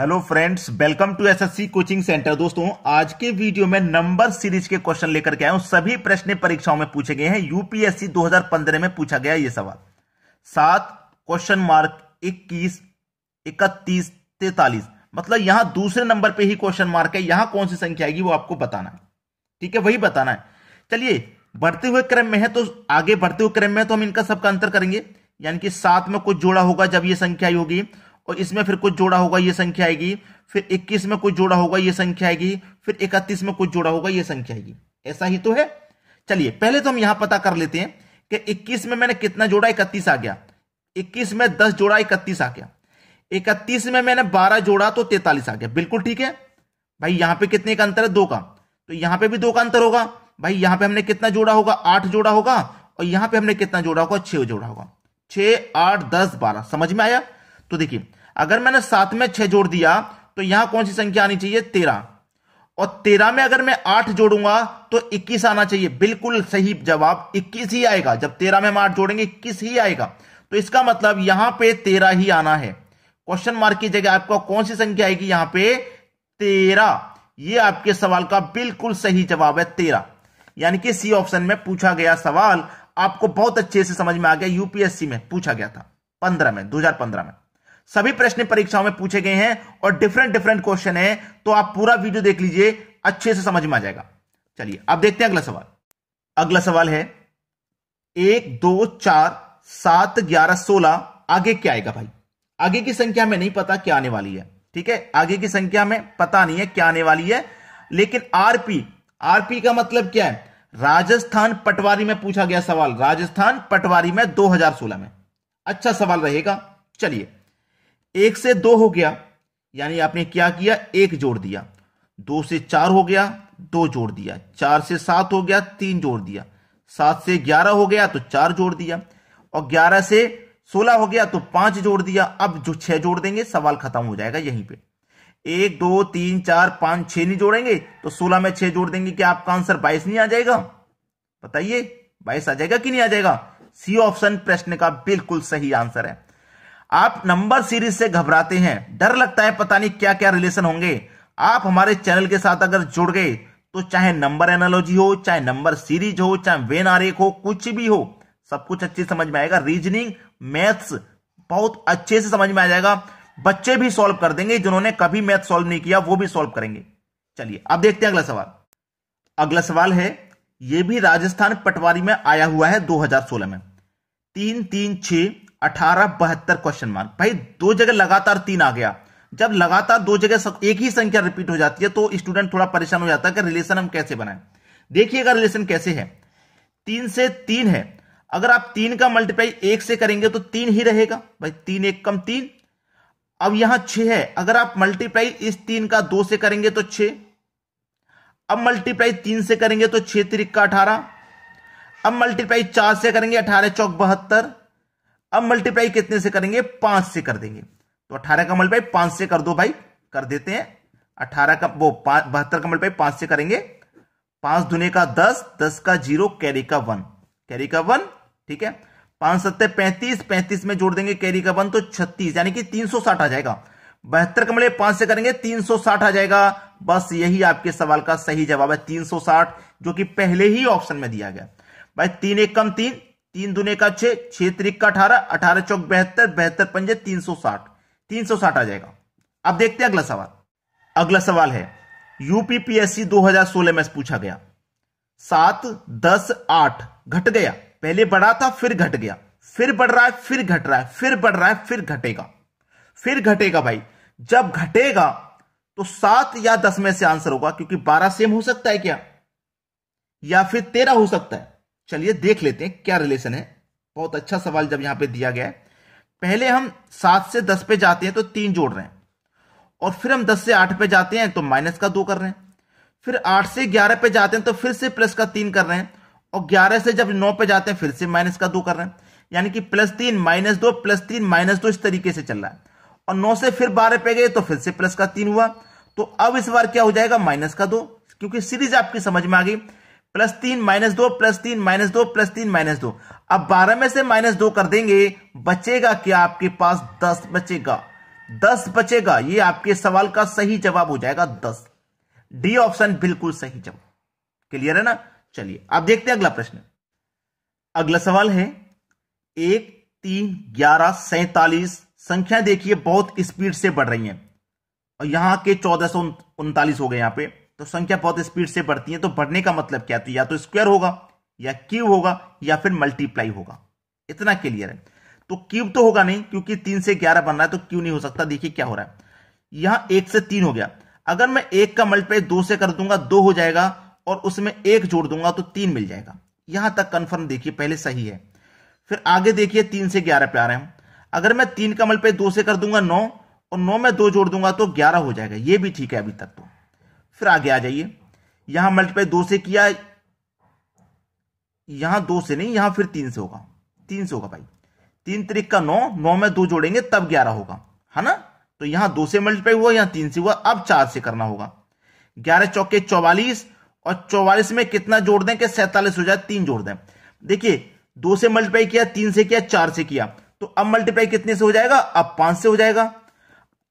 hello friends welcome to SSC coaching centre दोस्तों आज के वीडियो में नंबर सीरीज के क्वेश्चन लेकर के आया हूं सभी प्रश्न परीक्षाओं में पूछे गए हैं यूपीएससी 2015 में पूछा गया ये सवाल सात क्वेश्चन मार्क 21 31 तैतालीस मतलब यहां दूसरे नंबर पे ही क्वेश्चन मार्क है यहां कौन सी संख्या आएगी वो आपको बताना है ठीक है वही बताना है चलिए बढ़ते हुए क्रम में है तो आगे बढ़ते हुए क्रम में तो हम इनका सबका अंतर करेंगे यानी कि सात में कुछ जोड़ा होगा जब ये संख्या होगी और इसमें फिर कुछ जोड़ा होगा ये संख्या आएगी फिर 21 में कुछ जोड़ा होगा ये संख्या आएगी फिर 31 में कुछ जोड़ा होगा ये संख्या आएगी ऐसा ही तो है चलिए पहले तो हम यहां पता कर लेते हैं कि 21 में मैंने कितना जोड़ा इकतीस आ गया 21 में 10 जोड़ा इकतीस आ गया 31 में मैंने 12 जोड़ा तो 43 आ गया बिल्कुल ठीक है भाई यहां पे कितने का अंतर है दो का तो यहां पे भी दो का अंतर होगा भाई यहां पे हमने कितना जोड़ा होगा आठ जोड़ा होगा और यहां पे हमने कितना जोड़ा होगा छह जोड़ा होगा छह आठ दस बारह समझ में आया तो देखिए अगर मैंने सात में छह जोड़ दिया तो यहां कौन सी संख्या आनी चाहिए तेरह और तेरह में अगर मैं आठ जोड़ूंगा तो इक्कीस आना चाहिए बिल्कुल सही जवाब इक्कीस ही आएगा जब तेरह में हम आठ जोड़ेंगे इक्कीस ही आएगा तो इसका मतलब यहां पे तेरह ही आना है क्वेश्चन मार्क की जगह आपका कौन सी संख्या आएगी यहां पे तेरह ये आपके सवाल का बिल्कुल सही जवाब है तेरह यानी कि सी ऑप्शन में पूछा गया सवाल आपको बहुत अच्छे से समझ में आ गया यूपीएससी में पूछा गया था पंद्रह में दो में सभी प्रश्न परीक्षाओं में पूछे गए हैं और डिफरेंट डिफरेंट क्वेश्चन है तो आप पूरा वीडियो देख लीजिए अच्छे से समझ में आ जाएगा चलिए अब देखते हैं अगला सवाल अगला सवाल है एक दो चार सात ग्यारह सोलह आगे क्या आएगा भाई आगे की संख्या में नहीं पता क्या आने वाली है ठीक है आगे की संख्या में पता नहीं है क्या आने वाली है लेकिन आरपी आरपी का मतलब क्या है राजस्थान पटवारी में पूछा गया सवाल राजस्थान पटवारी में 2016 में अच्छा सवाल रहेगा चलिए एक से दो हो गया यानी आपने क्या किया एक जोड़ दिया दो से चार हो गया दो जोड़ दिया चार से सात हो गया तीन जोड़ दिया सात से ग्यारह हो गया तो चार जोड़ दिया और ग्यारह से सोलह हो गया तो पांच जोड़ दिया अब जो छह जोड़ देंगे सवाल खत्म हो जाएगा यहीं पे एक दो तीन चार पांच छह नहीं जोड़ेंगे तो सोलह में छह जोड़ देंगे क्या आपका आंसर बाईस नहीं आ जाएगा बताइए बाईस आ जाएगा कि नहीं आ जाएगा सी ऑप्शन प्रश्न का बिल्कुल सही आंसर है आप नंबर सीरीज से घबराते हैं डर लगता है पता नहीं क्या क्या रिलेशन होंगे आप हमारे चैनल के साथ अगर जुड़ गए तो चाहे नंबर एनालॉजी हो चाहे नंबर सीरीज हो चाहे वेन आर हो कुछ भी हो सब कुछ अच्छे समझ में आएगा रीजनिंग मैथ्स बहुत अच्छे से समझ में आ जाएगा बच्चे भी सॉल्व कर देंगे जिन्होंने कभी मैथ सॉल्व नहीं किया वो भी सॉल्व करेंगे चलिए अब देखते हैं अगला सवाल अगला सवाल है यह भी राजस्थान पटवारी में आया हुआ है 2016 में तीन तीन छह अठारह बहत्तर क्वेश्चन मार्क भाई दो जगह लगातार तीन आ गया जब लगातार दो जगह एक ही संख्या रिपीट हो जाती है तो स्टूडेंट थोड़ा परेशान हो जाता है कि रिलेशन हम कैसे बनाएं देखिएगा रिलेशन कैसे है तीन से तीन है अगर आप तीन का मल्टीप्लाई एक से करेंगे तो तीन ही रहेगा भाई तीन एक कम तीन अब यहां छह है अगर आप मल्टीप्लाई इस तीन का दो से करेंगे तो छह अब मल्टीप्लाई तीन से करेंगे तो छह तिरिक का अठारह अब मल्टीप्लाई चार से करेंगे अठारह चौक बहत्तर अब मल्टीप्लाई कितने से करेंगे पांच से कर देंगे तो अठारह का मल्टीप्लाई पांच से कर दो भाई कर देते हैं अठारह का वो बहत्तर का मल्टीप्लाई पांच से करेंगे पांच धुने का दस दस का जीरो कैरी का वन कैरी का वन ठीक है पांच सत्तर पैंतीस पैंतीस में जोड़ देंगे कैरी का वन तो छत्तीस यानी कि तीन सौ साठ आ जाएगा बहत्तर मल्टीप्लाई पांच से करेंगे तीन सौ साठ आ जाएगा बस यही आपके सवाल का सही जवाब है तीन सौ साठ जो कि पहले ही ऑप्शन में दिया गया भाई तीन एक कम तीन तीन दुने का छह छह त्रिक का अठारह अठारह चौक बेहतर बेहतर पंजे तीन सौ साठ तीन सौ साठ आ जाएगा अब देखते हैं अगला सवाल अगला सवाल है यूपीपीएससी 2016 में पूछा गया सात दस आठ घट गया पहले बढ़ा था फिर घट गया फिर बढ़ रहा है फिर घट रहा है फिर बढ़ रहा है फिर घटेगा फिर घटेगा भाई जब घटेगा तो सात या दस में से आंसर होगा क्योंकि बारह सेम हो सकता है क्या या फिर तेरह हो सकता है चलिए देख लेते हैं क्या रिलेशन है बहुत अच्छा सवाल जब यहां पे दिया गया है पहले हम सात से दस पे जाते हैं तो तीन जोड़ रहे हैं और फिर हम दस से आठ पे जाते हैं तो माइनस का दो कर रहे हैं फिर आठ से ग्यारह पे जाते हैं तो फिर से प्लस का तीन कर रहे हैं और ग्यारह से जब नौ पे जाते हैं फिर से माइनस का दो कर रहे हैं यानी कि प्लस तीन माइनस दो प्लस तीन माइनस दो इस तरीके से चल रहा है और नौ से फिर बारह पे गए तो फिर से प्लस का तीन हुआ तो अब इस बार क्या हो जाएगा माइनस का दो क्योंकि सीरीज आपकी समझ में आ गई प्लस तीन माइनस दो प्लस तीन माइनस दो प्लस तीन माइनस दो अब बारह में से माइनस दो कर देंगे बचेगा क्या आपके पास दस बचेगा दस बचेगा ये आपके सवाल का सही जवाब हो जाएगा दस डी ऑप्शन बिल्कुल सही जवाब क्लियर है ना चलिए अब देखते हैं अगला प्रश्न अगला सवाल है एक तीन ग्यारह सैतालीस संख्या देखिए बहुत स्पीड से बढ़ रही है और यहां के चौदह सौ उनतालीस हो गए यहां पर तो संख्या बहुत स्पीड से बढ़ती है तो बढ़ने का मतलब क्या है तो या तो स्क्वायर होगा या क्यूब होगा या फिर मल्टीप्लाई होगा इतना क्लियर है तो क्यूब तो होगा नहीं क्योंकि तीन से ग्यारह बन रहा है तो क्यों नहीं हो सकता देखिए क्या हो रहा है यहां एक से तीन हो गया अगर मैं एक का मल्टीप्लाई दो से कर दूंगा दो हो जाएगा और उसमें एक जोड़ दूंगा तो तीन मिल जाएगा यहां तक कंफर्म देखिए पहले सही है फिर आगे देखिए तीन से ग्यारह पे आ रहे हैं अगर मैं तीन का मल्टीप्लाई दो से कर दूंगा नौ और नौ में दो जोड़ दूंगा तो ग्यारह हो जाएगा ये भी ठीक है अभी तक तो फिर आगे आ जाइए यहां मल्टीप्लाई दो से किया यहां दो से नहीं यहां फिर तीन से होगा तीन से होगा भाई तीन तरीक का नौ नौ में दो जोड़ेंगे तब ग्यारह होगा है ना तो यहां दो से मल्टीप्लाई हुआ यहां तीन से हुआ अब चार से करना होगा ग्यारह चौके चौवालीस और चौवालीस में कितना जोड़ दें कि सैतालीस हो जाए तीन जोड़ दें देखिए दो से मल्टीप्लाई किया तीन से किया चार से किया तो अब मल्टीप्लाई कितने से हो जाएगा अब पांच से हो जाएगा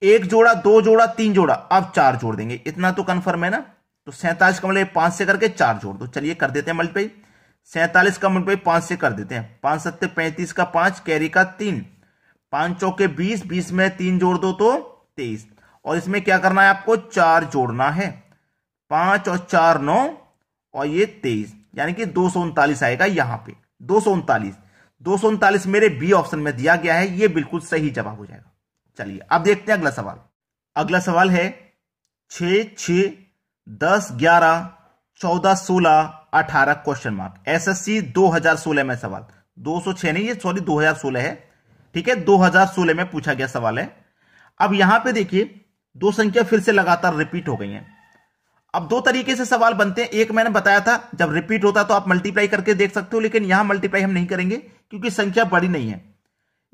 एक जोड़ा दो जोड़ा तीन जोड़ा अब चार जोड़ देंगे इतना तो कन्फर्म है ना तो सैंतालीस का मतलब पांच से करके चार जोड़ दो चलिए कर देते हैं मल्टीपाई सैंतालीस का मल्टीपाई पांच से कर देते हैं पांच सत्ते पैंतीस का पांच कैरी का तीन पांच चौके बीस बीस में तीन जोड़ दो तो तेईस और इसमें क्या करना है आपको चार जोड़ना है पांच और चार नौ और ये तेईस यानी कि दो सौ उनतालीस आएगा यहां पर दो सौ उनतालीस दो सौ उनतालीस मेरे बी ऑप्शन में दिया गया है ये बिल्कुल सही जवाब हो जाएगा चलिए अब देखते हैं अगला सवाल अगला सवाल है छ छ दस ग्यारह चौदह सोलह अठारह क्वेश्चन मार्क एसएससी 2016 में सवाल 206 नहीं ये सॉरी 2016 है ठीक है 2016 में पूछा गया सवाल है अब यहां पे देखिए दो संख्या फिर से लगातार रिपीट हो गई हैं अब दो तरीके से सवाल बनते हैं एक मैंने बताया था जब रिपीट होता तो आप मल्टीप्लाई करके देख सकते हो लेकिन यहां मल्टीप्लाई हम नहीं करेंगे क्योंकि संख्या बड़ी नहीं है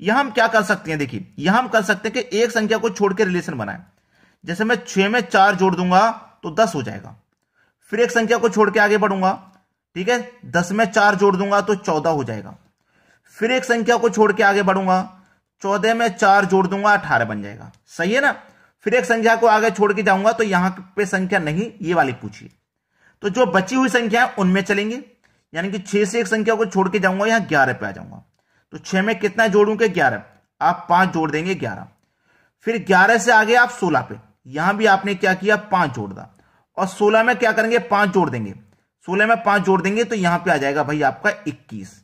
यहां हम क्या कर सकते हैं देखिए यहां हम कर सकते हैं कि एक संख्या को छोड़ के रिलेशन बनाए जैसे मैं छह में चार जोड़ दूंगा तो दस हो जाएगा फिर एक संख्या को छोड़ के आगे बढ़ूंगा ठीक है दस में चार जोड़ दूंगा तो चौदह हो जाएगा फिर एक संख्या को छोड़ के आगे बढ़ूंगा चौदह में चार जोड़ दूंगा अठारह बन जाएगा सही है ना फिर एक संख्या को आगे छोड़ के जाऊंगा तो यहां पे संख्या नहीं ये वाली पूछिए तो जो बची हुई संख्या है उनमें चलेंगे यानी कि छह से एक संख्या को छोड़ के जाऊंगा यहां ग्यारह पे आ जाऊंगा तो छह में कितना जोड़ूंगे ग्यारह आप पांच जोड़ देंगे ग्यारह फिर ग्यारह से आगे आप सोलह पे यहां भी आपने क्या किया पांच जोड़ दा और सोलह में क्या करेंगे पांच जोड़ देंगे सोलह में पांच जोड़ देंगे तो यहां पे आ जाएगा भाई आपका इक्कीस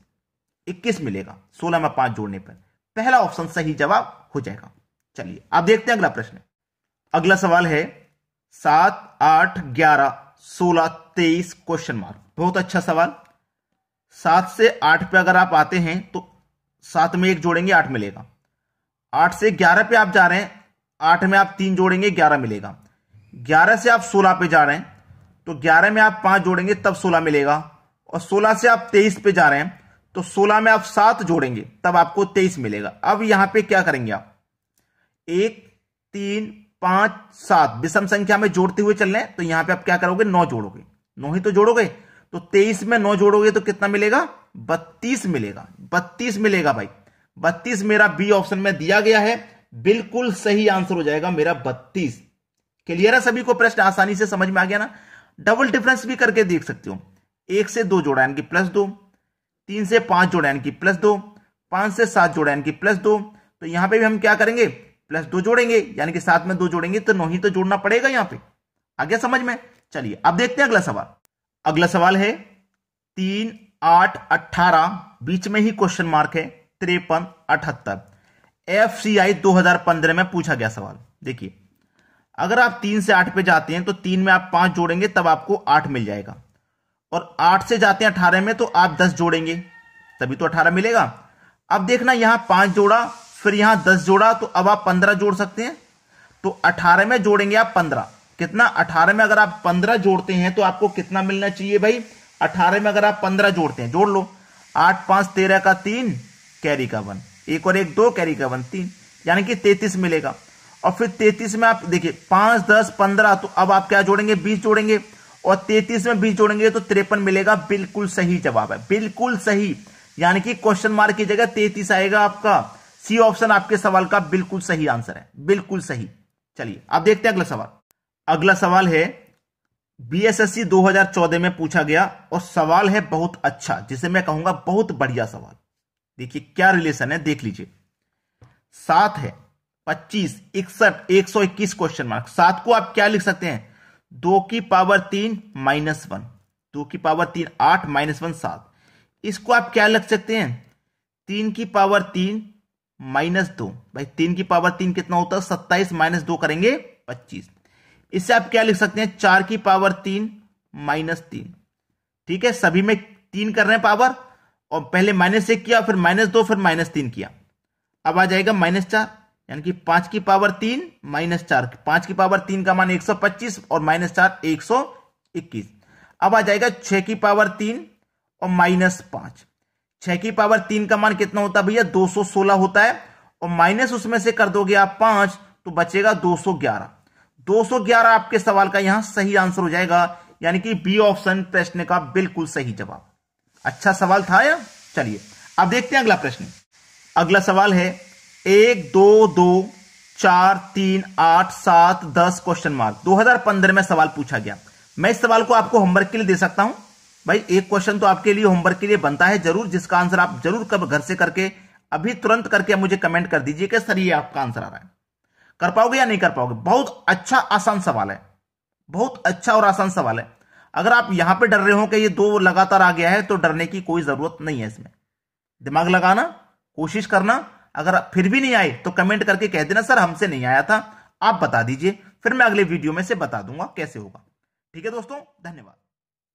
इक्कीस मिलेगा सोलह में पांच जोड़ने पर पहला ऑप्शन सही जवाब हो जाएगा चलिए आप देखते हैं अगला प्रश्न अगला सवाल है सात आठ ग्यारह सोलह तेईस क्वेश्चन मार्क बहुत अच्छा सवाल सात से आठ पे अगर आप आते हैं तो सात में एक जोड़ेंगे आठ मिलेगा आठ से ग्यारह पे आप जा रहे हैं आठ में आप तीन जोड़ेंगे ग्यारह मिलेगा ग्यारह से आप सोलह पे जा रहे हैं तो ग्यारह में आप पांच जोड़ेंगे तब सोलह मिलेगा और सोलह से आप तेईस पे जा रहे हैं तो सोलह में आप सात जोड़ेंगे तब आपको तेईस मिलेगा अब यहां पे क्या करेंगे आप एक तीन पांच सात विषम संख्या में जोड़ते हुए चल रहे हैं तो यहां पे आप क्या करोगे नौ जोड़ोगे नौ ही तो जोड़ोगे तो तेईस में नौ जोड़ोगे तो कितना मिलेगा बत्तीस मिलेगा बत्तीस मिलेगा भाई बत्तीस मेरा बी ऑप्शन में दिया गया है बिल्कुल सही आंसर हो जाएगा मेरा बत्तीस क्लियर है सभी को प्रश्न आसानी से समझ में आ गया ना डबल डिफरेंस भी करके देख सकते हो एक से दो जोड़ा यानी कि प्लस दो तीन से पांच जोड़ा यानी कि प्लस दो पांच से सात जोड़ा यानी कि प्लस दो तो यहां पे भी हम क्या करेंगे प्लस दो जोड़ेंगे यानी कि सात में दो जोड़ेंगे तो नौ ही तो जोड़ना पड़ेगा यहां पे आ गया समझ में चलिए अब देखते हैं अगला सवाल अगला सवाल है तीन आठ अट्ठारह बीच में ही क्वेश्चन मार्क है तिरपन अठहत्तर एफ सी आई दो हजार पंद्रह में पूछा गया सवाल देखिए अगर आप तीन से आठ पे जाते हैं तो तीन में आप पांच जोड़ेंगे तब आपको आठ मिल जाएगा और आठ से जाते हैं अठारह में तो आप दस जोड़ेंगे तभी तो अठारह मिलेगा अब देखना यहां पांच जोड़ा फिर यहां दस जोड़ा तो अब आप पंद्रह जोड़ सकते हैं तो अठारह में जोड़ेंगे आप पंद्रह कितना अठारह में अगर आप पंद्रह जोड़ते हैं तो आपको कितना मिलना चाहिए भाई अठारह में अगर आप पंद्रह जोड़ते हैं जोड़ लो आठ पांच तेरह का तीन कैरी का वन एक और एक दो कैरी का वन तीन यानी कि तैतीस मिलेगा और फिर तैतीस में आप देखिए पांच दस पंद्रह तो अब आप क्या जोड़ेंगे बीस जोड़ेंगे और तैतीस में बीस जोड़ेंगे तो तिरपन मिलेगा बिल्कुल सही जवाब है बिल्कुल सही यानी कि क्वेश्चन मार्क की जगह तैतीस आएगा आपका सी ऑप्शन आपके सवाल का बिल्कुल सही आंसर है बिल्कुल सही चलिए आप देखते हैं अगला सवाल अगला सवाल है बीएसएससी 2014 में पूछा गया और सवाल है बहुत अच्छा जिसे मैं कहूंगा बहुत बढ़िया सवाल देखिए क्या रिलेशन है देख लीजिए सात है पच्चीस इकसठ एक सौ इक्कीस क्वेश्चन मार्क सात को आप क्या लिख सकते हैं दो की पावर तीन माइनस वन दो की पावर तीन आठ माइनस वन सात इसको आप क्या लिख सकते हैं तीन की पावर तीन माइनस दो भाई तीन की पावर तीन कितना होता है सत्ताईस माइनस दो करेंगे पच्चीस इससे आप क्या लिख सकते हैं चार की पावर तीन माइनस तीन ठीक है सभी में तीन कर रहे हैं पावर और पहले माइनस एक किया फिर माइनस दो फिर माइनस तीन किया अब आ जाएगा माइनस चार यानी कि पांच की पावर तीन माइनस चार पांच की पावर तीन का मान एक सौ पच्चीस और माइनस चार एक सौ इक्कीस अब आ जाएगा छह की पावर तीन और माइनस पांच छह की पावर तीन का मान कितना होता है भैया दो सौ सोलह होता है और माइनस उसमें से कर दोगे आप पांच तो बचेगा दो सौ ग्यारह 211 आपके सवाल का यहां सही आंसर हो जाएगा यानी कि बी ऑप्शन प्रश्न का बिल्कुल सही जवाब अच्छा सवाल था या चलिए अब देखते हैं अगला प्रश्न अगला सवाल है एक दो दो चार तीन आठ सात दस क्वेश्चन मार्क 2015 में सवाल पूछा गया मैं इस सवाल को आपको होमवर्क के लिए दे सकता हूं भाई एक क्वेश्चन तो आपके लिए होमवर्क के लिए बनता है जरूर जिसका आंसर आप जरूर कब घर से करके अभी तुरंत करके मुझे कमेंट कर दीजिए कि सर ये आपका आंसर आ रहा है कर पाओगे या नहीं कर पाओगे बहुत अच्छा आसान सवाल है बहुत अच्छा और आसान सवाल है अगर आप यहां पे डर रहे हो कि ये दो लगातार आ गया है तो डरने की कोई जरूरत नहीं है इसमें दिमाग लगाना कोशिश करना अगर फिर भी नहीं आए तो कमेंट करके कह देना सर हमसे नहीं आया था आप बता दीजिए फिर मैं अगले वीडियो में से बता दूंगा कैसे होगा ठीक है दोस्तों धन्यवाद